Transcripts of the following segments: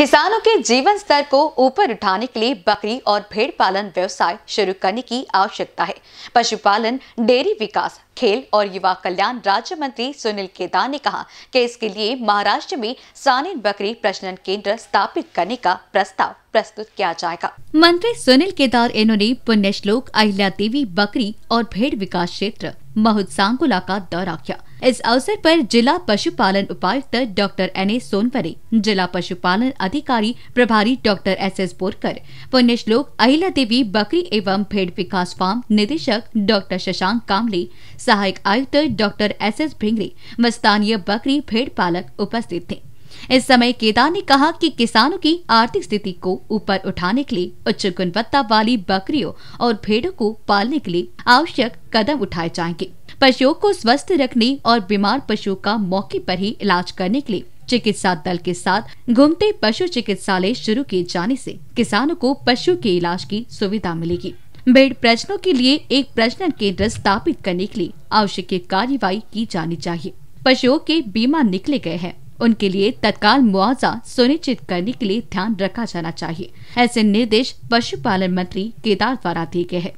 किसानों के जीवन स्तर को ऊपर उठाने के लिए बकरी और भेड़ पालन व्यवसाय शुरू करने की आवश्यकता है पशुपालन डेयरी विकास खेल और युवा कल्याण राज्य मंत्री सुनील केदार ने कहा कि इसके लिए महाराष्ट्र में सानिन बकरी प्रजनन केंद्र स्थापित करने का प्रस्ताव प्रस्तुत किया जाएगा मंत्री सुनील केदार इन्होंने पुण्य श्लोक अहिल्या देवी बकरी और भेड़ विकास क्षेत्र महुत्सांगुला का दौरा किया इस अवसर पर जिला पशुपालन उपायुक्त डॉक्टर एन ए सोनवरे जिला पशुपालन अधिकारी प्रभारी डॉक्टर एस एस बोरकर पुण्यश्लोक अहिला देवी बकरी एवं भेड़ विकास फार्म निदेशक डॉक्टर शशांक कामले सहायक आयुक्त डॉक्टर एस एस भिंगरे व स्थानीय बकरी भेड़ पालक उपस्थित थे इस समय केदार ने कहा कि किसानों की आर्थिक स्थिति को ऊपर उठाने के लिए उच्च गुणवत्ता वाली बकरियों और भेड़ों को पालने के लिए आवश्यक कदम उठाए जाएंगे पशुओं को स्वस्थ रखने और बीमार पशुओं का मौके पर ही इलाज करने के लिए चिकित्सा दल के साथ घूमते पशु चिकित्सालय शुरू किए जाने से किसानों को पशु के इलाज की सुविधा मिलेगी भेड़ प्रश्नों के लिए एक प्रश्न केंद्र स्थापित करने के लिए आवश्यक कार्यवाही की जानी चाहिए पशुओं के बीमा निकले गए हैं उनके लिए तत्काल मुआवजा सुनिश्चित करने के लिए ध्यान रखा जाना चाहिए ऐसे निर्देश पशुपालन मंत्री केदार द्वारा दिए गए हैं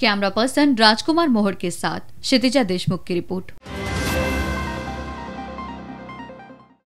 कैमरा पर्सन राजकुमार मोहर के साथ क्षितिजा देशमुख की रिपोर्ट